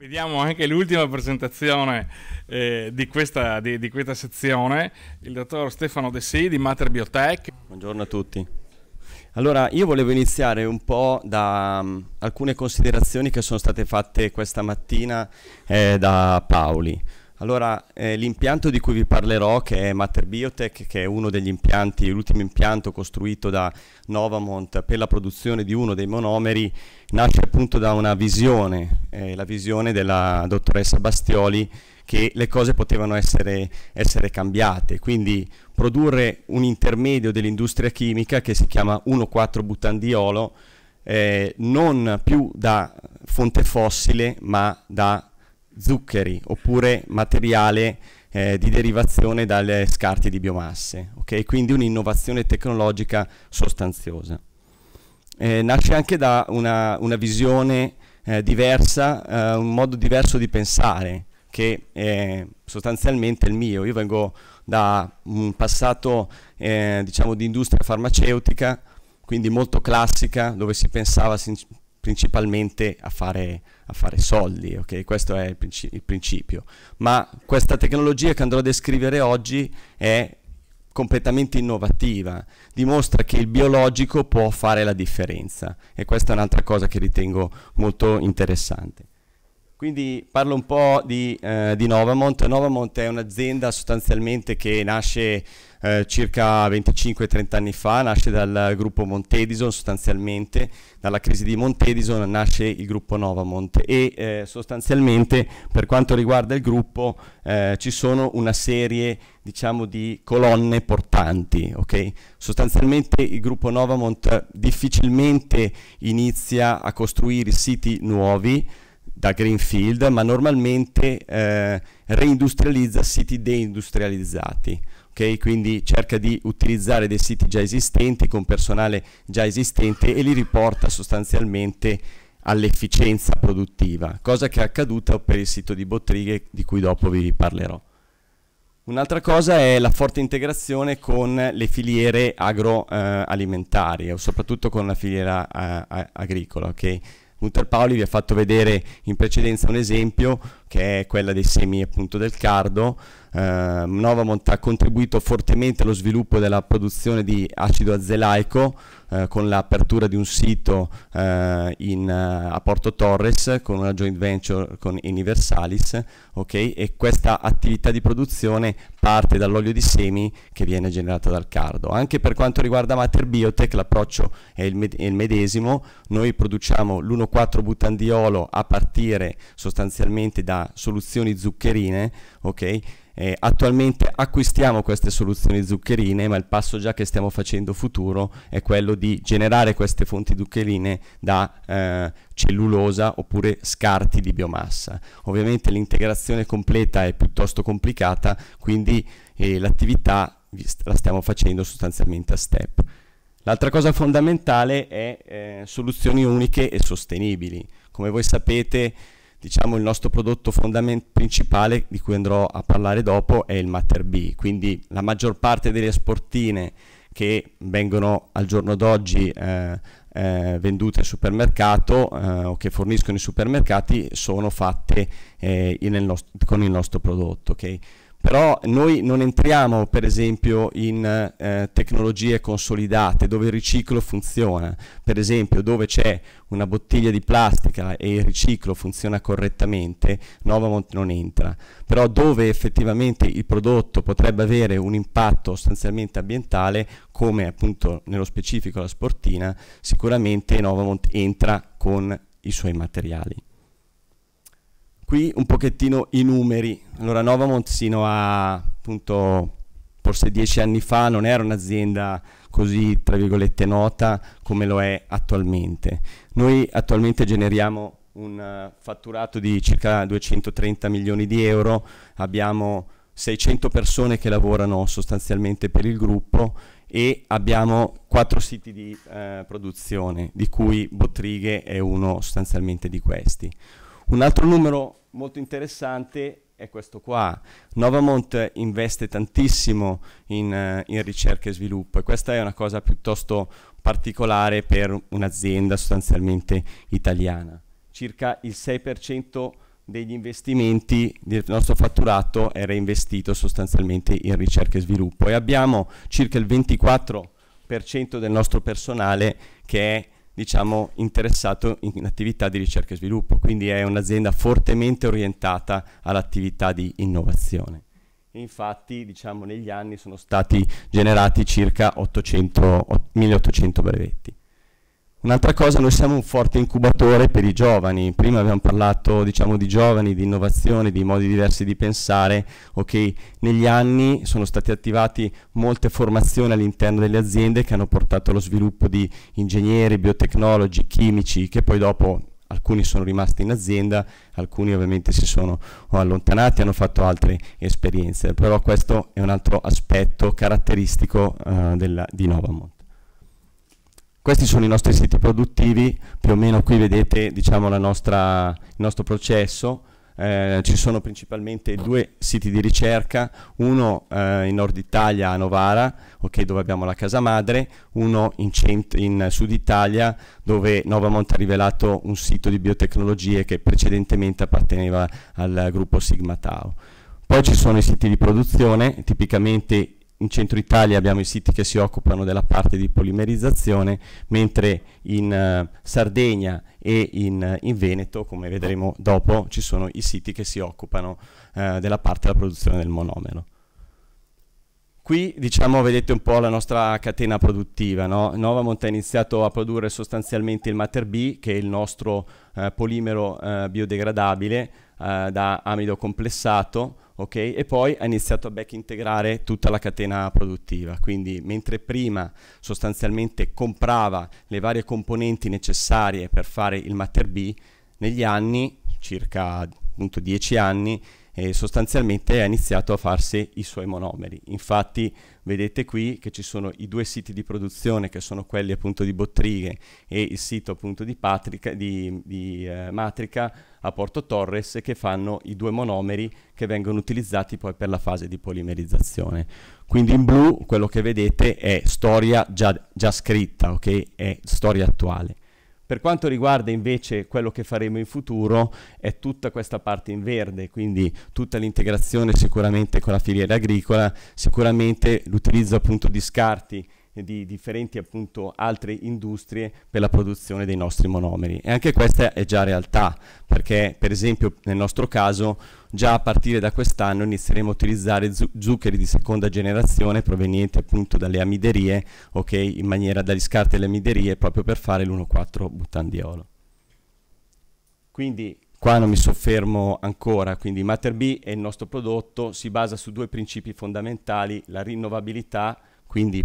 Vediamo anche l'ultima presentazione eh, di, questa, di, di, questa, sezione, il dottor Stefano De Sì di Mater Biotech. Buongiorno a tutti. Allora, io volevo iniziare un po' da um, alcune considerazioni che sono state fatte questa mattina eh, da Paoli. Allora, eh, l'impianto di cui vi parlerò, che è Matter Biotech, che è uno degli impianti, l'ultimo impianto costruito da Novamont per la produzione di uno dei monomeri, nasce appunto da una visione, eh, la visione della dottoressa Bastioli, che le cose potevano essere, essere cambiate. Quindi produrre un intermedio dell'industria chimica che si chiama 1,4-butandiolo, eh, non più da fonte fossile, ma da zuccheri oppure materiale eh, di derivazione dalle scarti di biomasse, okay? quindi un'innovazione tecnologica sostanziosa. Eh, nasce anche da una, una visione eh, diversa, eh, un modo diverso di pensare, che è sostanzialmente il mio. Io vengo da un passato eh, diciamo, di industria farmaceutica, quindi molto classica, dove si pensava principalmente a fare, a fare soldi, okay? questo è il, princi- il principio. Ma questa tecnologia che andrò a descrivere oggi è completamente innovativa, dimostra che il biologico può fare la differenza e questa è un'altra cosa che ritengo molto interessante. Quindi parlo un po' di, eh, di, Novamont. Novamont è un'azienda sostanzialmente che nasce eh, circa 25-30 anni fa, nasce dal gruppo Montedison sostanzialmente, dalla crisi di Montedison nasce il gruppo Novamont e eh, sostanzialmente per quanto riguarda il gruppo eh, ci sono una serie diciamo di colonne portanti, okay? Sostanzialmente il gruppo Novamont difficilmente inizia a costruire siti nuovi, da Greenfield, ma normalmente eh, reindustrializza siti deindustrializzati. Okay? Quindi cerca di utilizzare dei siti già esistenti con personale già esistente e li riporta sostanzialmente all'efficienza produttiva, cosa che è accaduta per il sito di Bottrighe di cui dopo vi parlerò. Un'altra cosa è la forte integrazione con le filiere agroalimentari, eh, soprattutto con la filiera eh, agricola. Okay? Gunther Paoli vi ha fatto vedere in precedenza un esempio che è quella dei semi appunto del cardo. Eh, Novamont ha contribuito fortemente allo sviluppo della produzione di acido azelaico eh, con l'apertura di un sito eh, in, eh, a Porto Torres con una joint venture con Universalis okay? e questa attività di produzione parte dall'olio di semi che viene generato dal cardo. Anche per quanto riguarda Mater Biotech l'approccio è, è il, medesimo, noi produciamo l'1,4 butandiolo a partire sostanzialmente da soluzioni zuccherine, ok? Eh, attualmente acquistiamo queste soluzioni zuccherine, ma il passo già che stiamo facendo futuro è quello di generare queste fonti zuccherine da eh, cellulosa oppure scarti di biomassa. Ovviamente l'integrazione completa è piuttosto complicata, quindi eh, l'attività la stiamo facendo sostanzialmente a step. L'altra cosa fondamentale è eh, soluzioni uniche e sostenibili. Come voi sapete, diciamo il nostro prodotto principale di cui andrò a parlare dopo è il Matter B, quindi la maggior parte delle sportine che vengono al giorno d'oggi eh, eh, vendute al supermercato eh, o che forniscono i supermercati sono fatte eh, il nostro, con il nostro prodotto. Okay? però noi non entriamo per esempio in eh, tecnologie consolidate dove il riciclo funziona, per esempio dove c'è una bottiglia di plastica e il riciclo funziona correttamente, Novamont non entra, però dove effettivamente il prodotto potrebbe avere un impatto sostanzialmente ambientale, come appunto nello specifico la sportina, sicuramente Novamont entra con i suoi materiali. Qui un pochettino i numeri. Allora Novamont sino a appunto forse dieci anni fa non era un'azienda così tra virgolette nota come lo è attualmente. Noi attualmente generiamo un eh, fatturato di circa 230 milioni di euro, abbiamo 600 persone che lavorano sostanzialmente per il gruppo e abbiamo quattro siti di eh, produzione, di cui Bottrighe è uno sostanzialmente di questi. Un altro numero molto interessante è questo qua. Novamont investe tantissimo in, eh, in, ricerca e sviluppo e questa è una cosa piuttosto particolare per un'azienda sostanzialmente italiana. Circa il 6% degli investimenti del nostro fatturato è reinvestito sostanzialmente in ricerca e sviluppo e abbiamo circa il 24% del nostro personale che è diciamo, interessato in attività di ricerca e sviluppo, quindi è un'azienda fortemente orientata all'attività di innovazione. Infatti, diciamo, negli anni sono stati generati circa 800, 1800 brevetti. Un'altra cosa, noi siamo un forte incubatore per i giovani, prima abbiamo parlato diciamo, di giovani, di innovazione, di modi diversi di pensare, okay? negli anni sono state attivate molte formazioni all'interno delle aziende che hanno portato allo sviluppo di ingegneri, biotecnologi, chimici, che poi dopo alcuni sono rimasti in azienda, alcuni ovviamente si sono allontanati, hanno fatto altre esperienze, però questo è un altro aspetto caratteristico eh, della, di Novamont. Questi sono i nostri siti produttivi, più o meno qui vedete diciamo, nostra, il nostro processo, eh, ci sono principalmente due siti di ricerca, uno eh, in Nord Italia a Novara, okay, dove abbiamo la casa madre, uno in, in, Sud Italia dove Novamont ha rivelato un sito di biotecnologie che precedentemente apparteneva al gruppo Sigma Tau. Poi ci sono i siti di produzione, tipicamente in centro Italia abbiamo i siti che si occupano della parte di polimerizzazione, mentre in uh, Sardegna e in, eh, in, Veneto, come vedremo dopo, ci sono i siti che si occupano uh, della parte della produzione del monomero. Qui diciamo, vedete un po' la nostra catena produttiva, no? Novamont ha iniziato a produrre sostanzialmente il Mater B, che è il nostro uh, polimero biodegradabile da amido complessato, Okay? E poi ha iniziato a back integrare tutta la catena produttiva, quindi mentre prima sostanzialmente comprava le varie componenti necessarie per fare il Matter B, negli anni, circa appunto 10 anni, eh, sostanzialmente ha iniziato a farsi i suoi monomeri. Infatti vedete qui che ci sono i due siti di produzione che sono quelli appunto di Bottrighe e il sito appunto di, Patrica, di, di eh, Matrica a Porto Torres che fanno i due monomeri che vengono utilizzati poi per la fase di polimerizzazione. Quindi in blu quello che vedete è storia già, già scritta, ok? È storia attuale. Per quanto riguarda invece quello che faremo in futuro è tutta questa parte in verde, quindi tutta l'integrazione sicuramente con la filiera agricola, sicuramente l'utilizzo appunto di scarti di differenti appunto altre industrie per la produzione dei nostri monomeri e anche questa è già realtà perché per esempio nel nostro caso già a partire da quest'anno inizieremo a utilizzare zuccheri di seconda generazione provenienti appunto dalle amiderie ok in maniera dagli scarti delle amiderie proprio per fare l'1,4 butandiolo quindi Qua non mi soffermo ancora, quindi Mater B è il nostro prodotto si basa su due principi fondamentali, la rinnovabilità quindi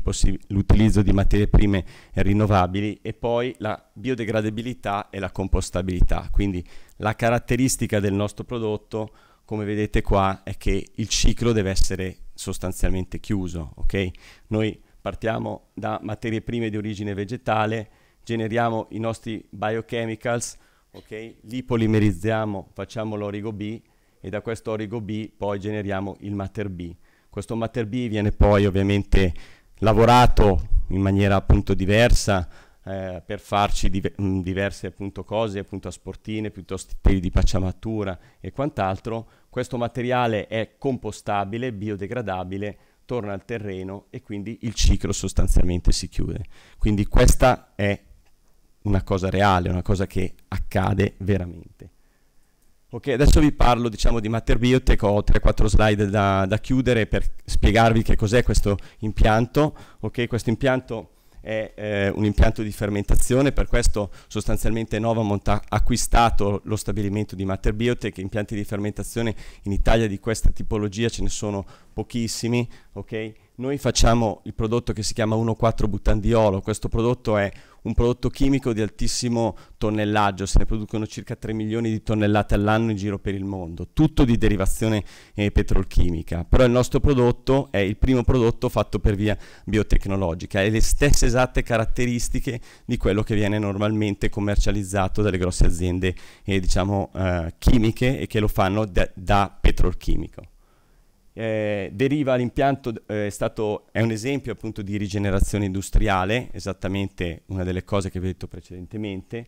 l'utilizzo di materie prime rinnovabili e poi la biodegradabilità e la compostabilità. Quindi la caratteristica del nostro prodotto, come vedete qua, è che il ciclo deve essere sostanzialmente chiuso. Okay? Noi partiamo da materie prime di origine vegetale, generiamo i nostri biochemicals, okay? li polimerizziamo, facciamo l'origo B e da questo origo B poi generiamo il mater B. Questo Materbi viene poi ovviamente lavorato in maniera appunto diversa eh, per farci div diverse appunto cose, appunto a sportine, piuttosto che di pacciamatura e quant'altro. Questo materiale è compostabile, biodegradabile, torna al terreno e quindi il ciclo sostanzialmente si chiude. Quindi questa è una cosa reale, una cosa che accade veramente. Ok, adesso vi parlo diciamo, di Matter Biotech, ho 3-4 slide da, da, chiudere per spiegarvi che cos'è questo impianto. Ok, questo impianto è eh, un impianto di fermentazione, per questo sostanzialmente Novamont ha acquistato lo stabilimento di Matter Biotech, impianti di fermentazione in Italia di questa tipologia ce ne sono pochissimi, ok? Noi facciamo il prodotto che si chiama 1,4-butandiolo, questo prodotto è un prodotto chimico di altissimo tonnellaggio, se ne producono circa 3 milioni di tonnellate all'anno in giro per il mondo, tutto di derivazione eh, petrolchimica, però il nostro prodotto è il primo prodotto fatto per via biotecnologica e le stesse esatte caratteristiche di quello che viene normalmente commercializzato dalle grosse aziende eh, diciamo, eh, chimiche e che lo fanno da, da petrolchimico eh, deriva l'impianto, eh, è, stato, è un esempio appunto di rigenerazione industriale, esattamente una delle cose che vi ho detto precedentemente,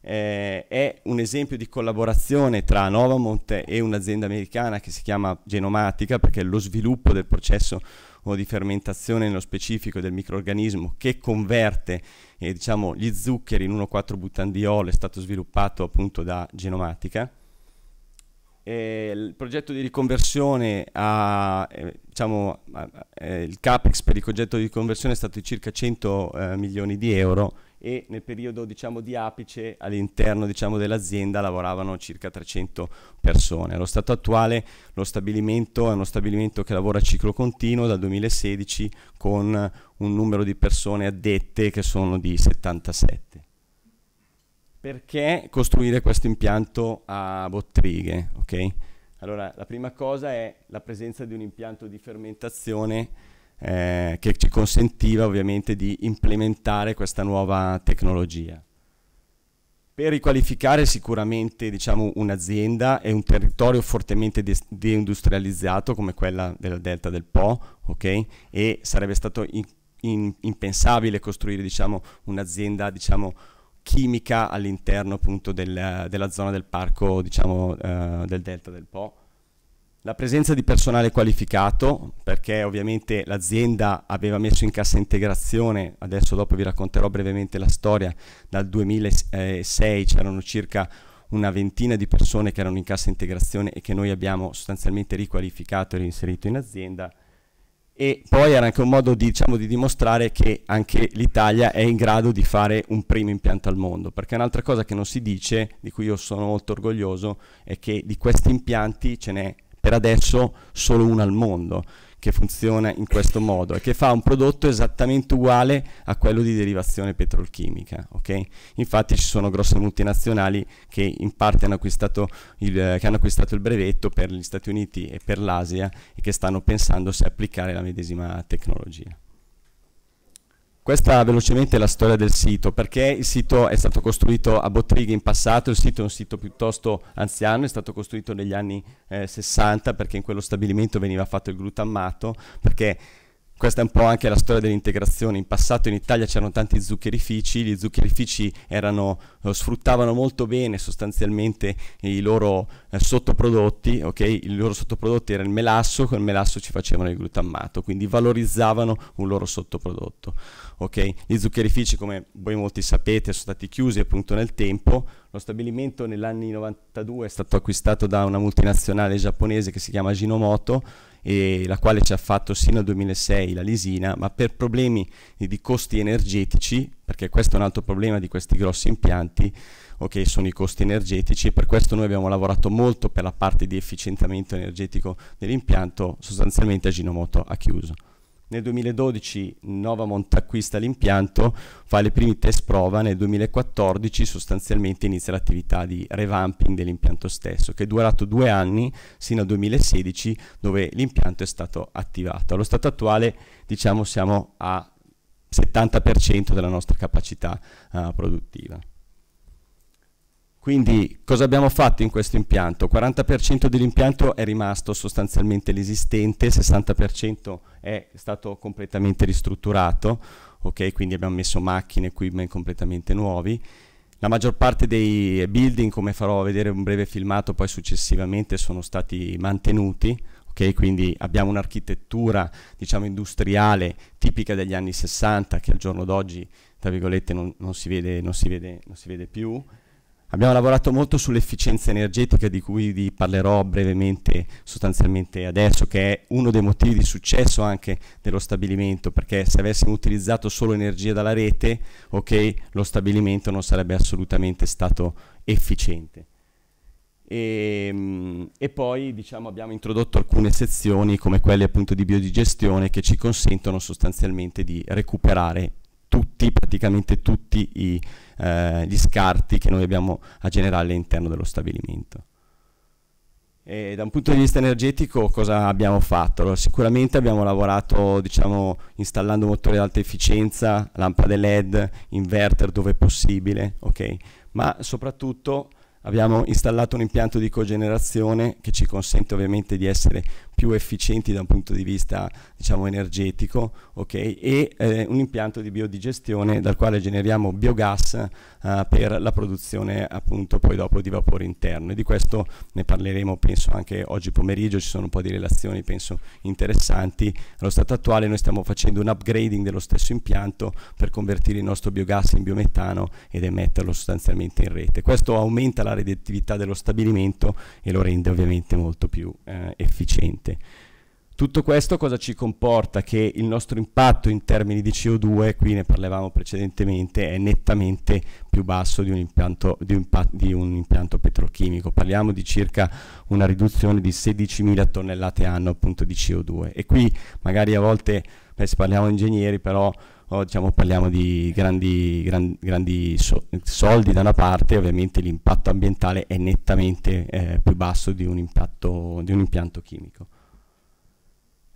eh, è un esempio di collaborazione tra Novamont e un'azienda americana che si chiama Genomatica, perché lo sviluppo del processo di fermentazione nello specifico del microorganismo che converte eh, diciamo, gli zuccheri in 14 butandiol è stato sviluppato appunto da Genomatica eh, il progetto di riconversione ha, eh, diciamo, eh, il CAPEX per il progetto di riconversione è stato di circa 100 eh, milioni di euro e nel periodo diciamo, di apice all'interno diciamo, dell'azienda lavoravano circa 300 persone. Allo stato attuale lo stabilimento è uno stabilimento che lavora a ciclo continuo dal 2016 con un numero di persone addette che sono di 77. Perché costruire questo impianto a bottrighe? Okay? Allora, la prima cosa è la presenza di un impianto di fermentazione eh, che ci consentiva ovviamente di implementare questa nuova tecnologia. Per riqualificare sicuramente diciamo, un'azienda e un territorio fortemente de deindustrializzato come quella della delta del Po, okay? e sarebbe stato in in impensabile costruire diciamo, un'azienda diciamo, chimica all'interno appunto del, della zona del parco, diciamo, eh, del delta del Po. La presenza di personale qualificato, perché ovviamente l'azienda aveva messo in cassa integrazione, adesso dopo vi racconterò brevemente la storia, dal 2006 c'erano circa una ventina di persone che erano in cassa integrazione e che noi abbiamo sostanzialmente riqualificato e reinserito in azienda e poi era anche un modo di, diciamo, di, dimostrare che anche l'Italia è in grado di fare un primo impianto al mondo, perché un'altra cosa che non si dice, di cui io sono molto orgoglioso, è che di questi impianti ce n'è per adesso solo uno al mondo che funziona in questo modo e che fa un prodotto esattamente uguale a quello di derivazione petrolchimica. Okay? Infatti ci sono grosse multinazionali che in parte hanno acquistato il, che hanno acquistato il brevetto per gli Stati Uniti e per l'Asia e che stanno pensando se applicare la medesima tecnologia. Questa velocemente è la storia del sito, perché il sito è stato costruito a Bottrighi in passato, il sito è un sito piuttosto anziano, è stato costruito negli anni eh, 60 perché in quello stabilimento veniva fatto il glutammato, perché questa è un po' anche la storia dell'integrazione. In passato in Italia c'erano tanti zuccherifici, gli zuccherifici erano, eh, sfruttavano molto bene sostanzialmente i loro eh, sottoprodotti, okay? il loro sottoprodotti era il melasso, col melasso ci facevano il glutammato, quindi valorizzavano un loro sottoprodotto. Okay? Gli zuccherifici, come voi molti sapete, sono stati chiusi appunto nel tempo. Lo stabilimento negli anni 92 è stato acquistato da una multinazionale giapponese che si chiama Ginomoto eh, la quale ci ha fatto sino al 2006 la Lisina, ma per problemi di costi energetici, perché questo è un altro problema di questi grossi impianti, ok, sono i costi energetici, per questo noi abbiamo lavorato molto per la parte di efficientamento energetico dell'impianto, sostanzialmente Ajinomoto ha chiuso. Nel 2012 Novamont acquista l'impianto, fa le primi test prova, nel 2014 sostanzialmente inizia l'attività di revamping dell'impianto stesso, che è durato due anni, sino al 2016, dove l'impianto è stato attivato. Allo stato attuale, diciamo, siamo a 70% della nostra capacità uh, produttiva. Quindi cosa abbiamo fatto in questo impianto? 40% dell'impianto è rimasto sostanzialmente l'esistente, 60% è stato completamente ristrutturato, okay? quindi abbiamo messo macchine, e equipment completamente nuovi. La maggior parte dei building, come farò vedere un breve filmato poi successivamente, sono stati mantenuti, Okay, quindi abbiamo un'architettura diciamo, industriale tipica degli anni 60 che al giorno d'oggi non, non, si vede, non, si vede, non si vede più Abbiamo lavorato molto sull'efficienza energetica di cui vi parlerò brevemente, sostanzialmente adesso, che è uno dei motivi di successo anche dello stabilimento, perché se avessimo utilizzato solo energia dalla rete, okay, lo stabilimento non sarebbe assolutamente stato efficiente. E, ehm, e poi diciamo, abbiamo introdotto alcune sezioni come quelle appunto di biodigestione che ci consentono sostanzialmente di recuperare tutti, praticamente tutti i, eh, gli scarti che noi abbiamo a generare all'interno dello stabilimento. E da un punto di vista energetico cosa abbiamo fatto? Allora, sicuramente abbiamo lavorato diciamo, installando motori ad alta efficienza, lampade LED, inverter dove possibile, okay? ma soprattutto abbiamo installato un impianto di cogenerazione che ci consente ovviamente di essere più efficienti da un punto di vista diciamo, energetico okay? e eh, un impianto di biodigestione dal quale generiamo biogas eh, per la produzione appunto poi dopo di vapore interno e di questo ne parleremo penso anche oggi pomeriggio, ci sono un po' di relazioni penso interessanti, allo stato attuale noi stiamo facendo un upgrading dello stesso impianto per convertire il nostro biogas in biometano ed emetterlo sostanzialmente in rete, questo aumenta la redditività dello stabilimento e lo rende ovviamente molto più eh, efficiente ambiente. Tutto questo cosa ci comporta? Che il nostro impatto in termini di CO2, qui ne parlavamo precedentemente, è nettamente più basso di un impianto, di un, di un impianto petrochimico. Parliamo di circa una riduzione di 16.000 tonnellate anno appunto di CO2. E qui magari a volte, beh, se parliamo di ingegneri, però o, oh, diciamo, parliamo di grandi, gran, grandi so soldi da una parte, ovviamente l'impatto ambientale è nettamente eh, più basso di un, impatto, di un impianto chimico.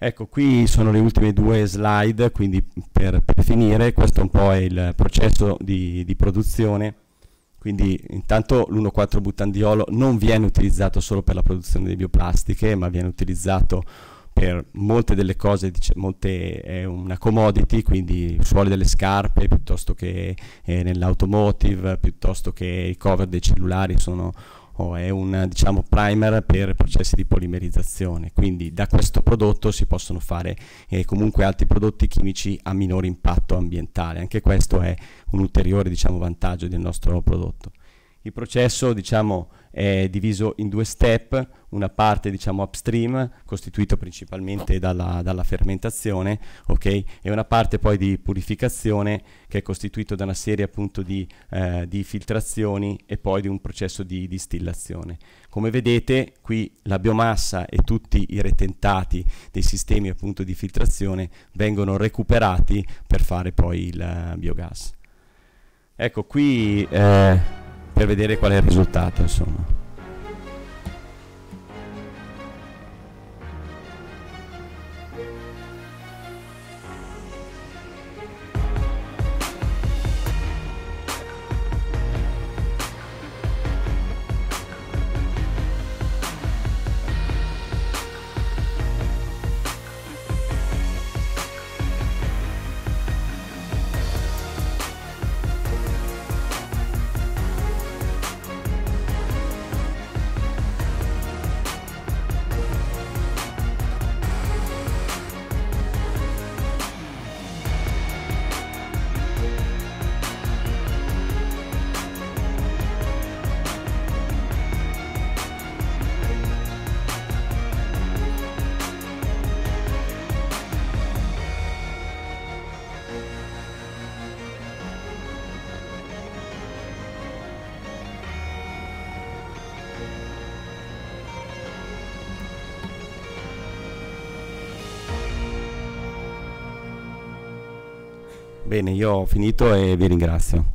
Ecco, qui sono le ultime due slide, quindi per, per finire, questo un po' è il processo di, di produzione. Quindi intanto l'1,4-butandiolo non viene utilizzato solo per la produzione di bioplastiche, ma viene utilizzato per molte delle cose, dice, molte, è una commodity, quindi suoli delle scarpe piuttosto che eh, nell'automotive, piuttosto che i cover dei cellulari sono o è un diciamo, primer per processi di polimerizzazione, quindi da questo prodotto si possono fare eh, comunque altri prodotti chimici a minore impatto ambientale, anche questo è un ulteriore diciamo, vantaggio del nostro prodotto. Il processo diciamo, è diviso in due step, una parte diciamo, upstream costituita principalmente dalla, dalla fermentazione okay? e una parte poi di purificazione che è costituita da una serie appunto di, eh, di filtrazioni e poi di un processo di distillazione. Come vedete qui la biomassa e tutti i retentati dei sistemi appunto di filtrazione vengono recuperati per fare poi il uh, biogas. Ecco qui... Eh, per vedere qual è il risultato, insomma. Bene, io ho finito e vi ringrazio.